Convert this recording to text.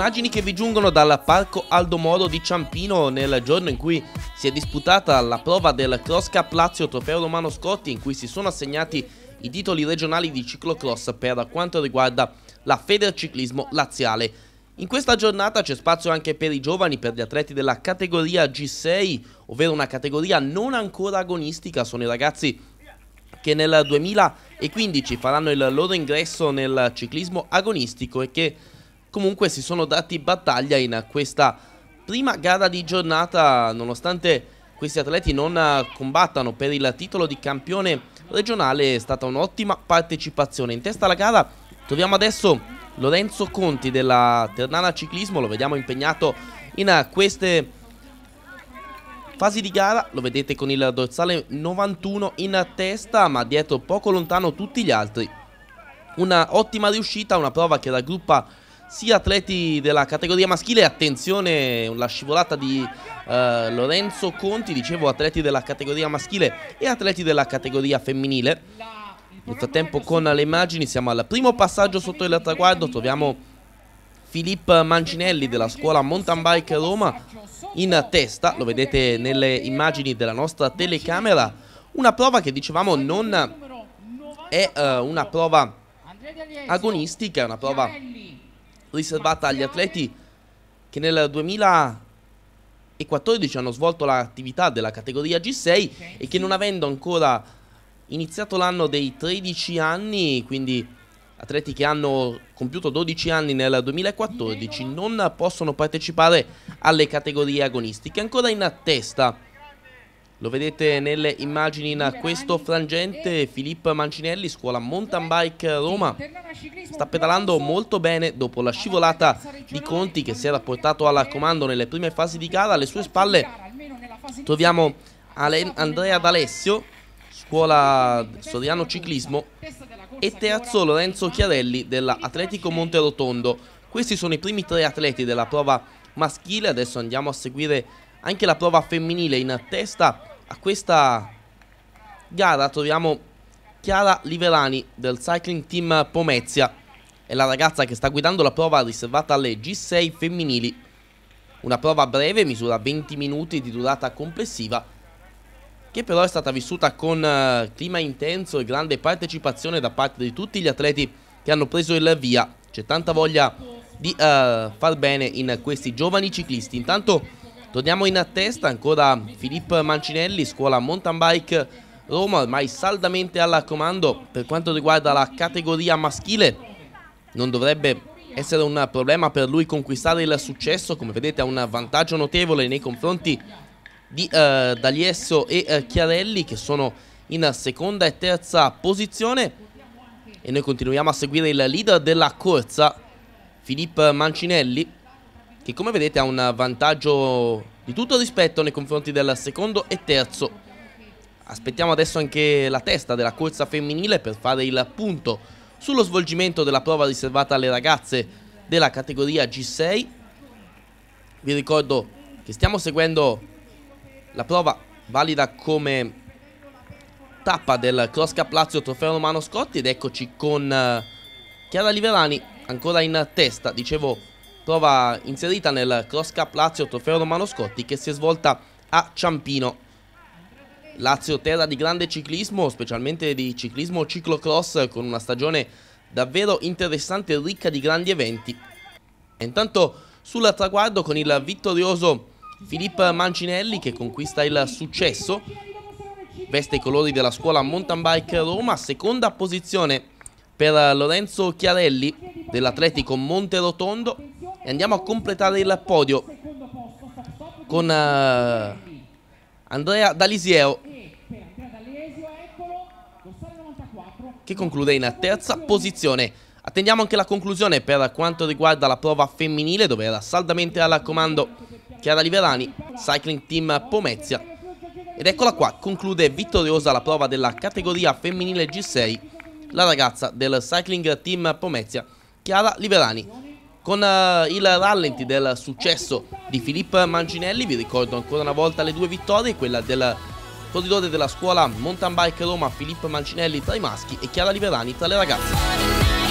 Immagini che vi giungono dal parco Aldo Moro di Ciampino nel giorno in cui si è disputata la prova del Cross Cup Lazio Trofeo Romano Scotti in cui si sono assegnati i titoli regionali di ciclocross per quanto riguarda la Federciclismo Laziale. In questa giornata c'è spazio anche per i giovani, per gli atleti della categoria G6, ovvero una categoria non ancora agonistica, sono i ragazzi che nel 2015 faranno il loro ingresso nel ciclismo agonistico e che comunque si sono dati battaglia in questa prima gara di giornata nonostante questi atleti non combattano per il titolo di campione regionale è stata un'ottima partecipazione in testa alla gara troviamo adesso Lorenzo Conti della Ternana Ciclismo lo vediamo impegnato in queste fasi di gara lo vedete con il dorsale 91 in testa ma dietro poco lontano tutti gli altri una ottima riuscita, una prova che raggruppa sia atleti della categoria maschile. Attenzione, la scivolata di eh, Lorenzo Conti, dicevo atleti della categoria maschile e atleti della categoria femminile. Nel frattempo con le immagini siamo al primo passaggio sotto il traguardo, troviamo Filippo Mancinelli della scuola Mountain Bike Roma in testa, lo vedete nelle immagini della nostra telecamera, una prova che dicevamo non è eh, una prova agonistica, è una prova riservata agli atleti che nel 2014 hanno svolto l'attività della categoria G6 e che non avendo ancora iniziato l'anno dei 13 anni, quindi atleti che hanno compiuto 12 anni nel 2014, non possono partecipare alle categorie agonistiche. Ancora in testa lo vedete nelle immagini in questo frangente, Filippo Mancinelli, scuola mountain bike Roma, sta pedalando molto bene dopo la scivolata di Conti che si era portato al comando nelle prime fasi di gara, alle sue spalle troviamo Andrea D'Alessio, scuola Soriano Ciclismo e terzo Lorenzo Chiarelli dell'Atletico Monterotondo. Questi sono i primi tre atleti della prova maschile, adesso andiamo a seguire anche la prova femminile in testa a questa gara troviamo Chiara Liverani del Cycling Team Pomezia. È la ragazza che sta guidando la prova riservata alle G6 femminili. Una prova breve, misura 20 minuti di durata complessiva, che però è stata vissuta con eh, clima intenso e grande partecipazione da parte di tutti gli atleti che hanno preso il via. C'è tanta voglia di uh, far bene in questi giovani ciclisti. Intanto Torniamo in testa ancora Filippo Mancinelli, scuola mountain bike Roma, ormai saldamente al comando per quanto riguarda la categoria maschile. Non dovrebbe essere un problema per lui conquistare il successo, come vedete ha un vantaggio notevole nei confronti di eh, D'Aliesso e eh, Chiarelli che sono in seconda e terza posizione e noi continuiamo a seguire il leader della corsa Filippo Mancinelli che come vedete ha un vantaggio di tutto rispetto nei confronti del secondo e terzo. Aspettiamo adesso anche la testa della corsa femminile per fare il punto sullo svolgimento della prova riservata alle ragazze della categoria G6. Vi ricordo che stiamo seguendo la prova valida come tappa del Cross Cup Lazio Trofeo Romano Scotti ed eccoci con eh, Chiara Liverani ancora in testa, dicevo trova inserita nel Cross Cup Lazio Trofeo Romano Scotti che si è svolta a Ciampino. Lazio terra di grande ciclismo, specialmente di ciclismo ciclocross con una stagione davvero interessante e ricca di grandi eventi. E intanto sul traguardo con il vittorioso Filippo Mancinelli che conquista il successo, veste i colori della scuola mountain bike Roma, seconda posizione per Lorenzo Chiarelli dell'Atletico Monterotondo, e andiamo a completare il podio con uh, Andrea D'Aliseo che conclude in terza posizione. Attendiamo anche la conclusione per quanto riguarda la prova femminile dove era saldamente al comando Chiara Liverani, Cycling Team Pomezia. Ed eccola qua, conclude vittoriosa la prova della categoria femminile G6 la ragazza del Cycling Team Pomezia, Chiara Liverani. Con uh, il rallenti del successo di Filippo Mancinelli, vi ricordo ancora una volta le due vittorie, quella del corridore della scuola Mountain Bike Roma Filippo Mancinelli tra i maschi e Chiara Liberani tra le ragazze.